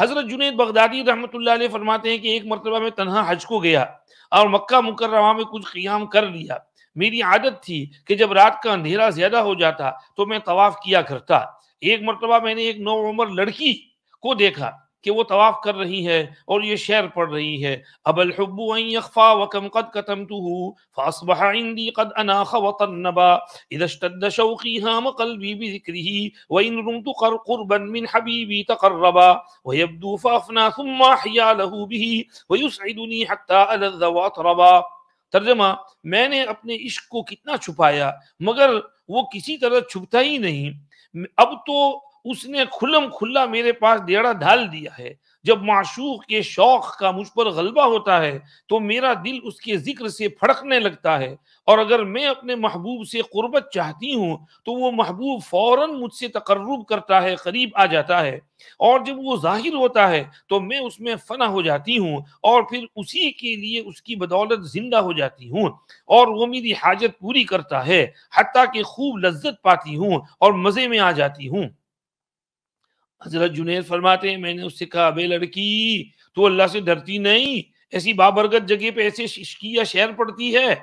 حضرت جنید بغدادی رحمۃ اللہ علیہ فرماتے ہیں کہ ایک مرتبہ میں تنہا حج کو گیا اور مکہ مکرمہ میں کچھ قیام کر لیا میری عادت تھی کہ جب رات کا اندھیرا زیادہ ہو جاتا تو میں طواف کیا کرتا ایک مرتبہ میں نے ایک نو عمر لڑکی کو دیکھا کہ وہ طواف کر رہی ہے اور یہ شعر پڑھ رہی ہے اب الحب ان يخفى وكم قد كتمته فاصبح عندي قد انا خوط النبا اذا اشتد شوقي هام قلبي بذكره وان رمت قربا من حبيبي تقربا ويبدو فافنا ثم احيا له به ويسعدني حتى الذ واطربا ترجمہ میں نے اپنے عشق کو کتنا چھپایا مگر وہ کسی طرح چھپتا ہی نہیں اب تو اس نے کھلم کھلا میرے پاس دیڑا ڈھال دیا ہے جب معشوق کے شوق کا مجھ پر غلبہ ہوتا ہے تو میرا دل اس کے ذکر سے پھڑکنے لگتا ہے اور اگر میں اپنے محبوب سے قربت چاہتی ہوں تو وہ محبوب فوراً مجھ سے تقرب کرتا ہے قریب آ جاتا ہے اور جب وہ ظاہر ہوتا ہے تو میں اس میں فنا ہو جاتی ہوں اور پھر اسی کے لیے اس کی بدولت زندہ ہو جاتی ہوں اور وہ میری حاجت پوری کرتا ہے حتیٰ کہ خوب لذت پاتی ہوں اور مزے میں آ جاتی ہوں حضرت جنید فرماتے ہیں میں نے اس سے کہا بے لڑکی تو اللہ سے ڈرتی نہیں ایسی بابرگت جگہ پہ ایسے ششکی یا پڑتی ہے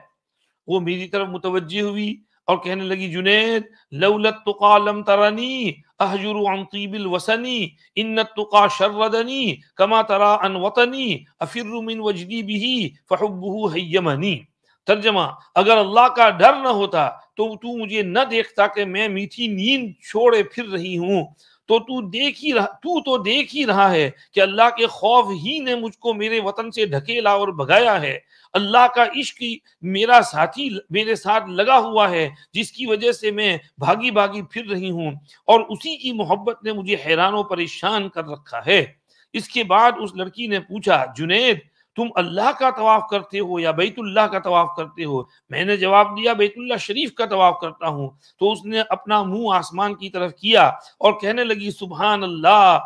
وہ میری طرف متوجہ ہوئی اور کہنے لگی جنید لولت تقا لم ترانی احجر عن طیب الوسنی ان التقا شردنی کما ترا ان وطنی افر من وجدی حیمنی ترجمہ اگر اللہ کا ڈر نہ ہوتا تو تو مجھے نہ دیکھتا کہ میں میٹھی نیند چھوڑے پھر رہی ہوں تو تو دیکھ ہی رہا تو تو دیکھ ہی رہا ہے کہ اللہ کے خوف ہی نے مجھ کو میرے وطن سے ڈھکیلا اور بھگایا ہے اللہ کا عشق میرا ساتھی میرے ساتھ لگا ہوا ہے جس کی وجہ سے میں بھاگی بھاگی پھر رہی ہوں اور اسی کی محبت نے مجھے حیران و پریشان کر رکھا ہے اس کے بعد اس لڑکی نے پوچھا جنید تم اللہ کا طواف کرتے ہو یا بیت اللہ کا طواف کرتے ہو میں نے جواب دیا بیت اللہ شریف کا طواف کرتا ہوں تو اس نے اپنا منہ آسمان کی طرف کیا اور کہنے لگی سبحان اللہ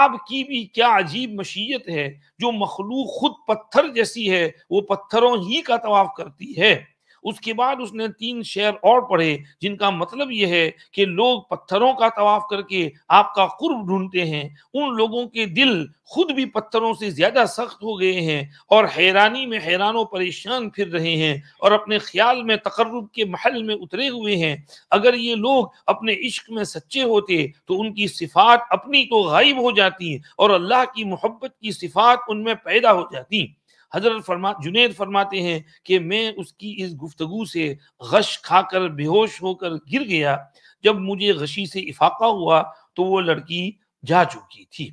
آپ کی بھی کیا عجیب مشیت ہے جو مخلوق خود پتھر جیسی ہے وہ پتھروں ہی کا طواف کرتی ہے اس کے بعد اس نے تین شہر اور پڑھے جن کا مطلب یہ ہے کہ لوگ پتھروں کا طواف کر کے آپ کا قرب ڈھونڈتے ہیں ان لوگوں کے دل خود بھی پتھروں سے زیادہ سخت ہو گئے ہیں اور حیرانی میں حیران و پریشان پھر رہے ہیں اور اپنے خیال میں تقرب کے محل میں اترے ہوئے ہیں اگر یہ لوگ اپنے عشق میں سچے ہوتے تو ان کی صفات اپنی تو غائب ہو جاتی اور اللہ کی محبت کی صفات ان میں پیدا ہو جاتی حضرت فرما جنید فرماتے ہیں کہ میں اس کی اس گفتگو سے غش کھا کر بے ہوش ہو کر گر گیا جب مجھے غشی سے افاقہ ہوا تو وہ لڑکی جا چکی تھی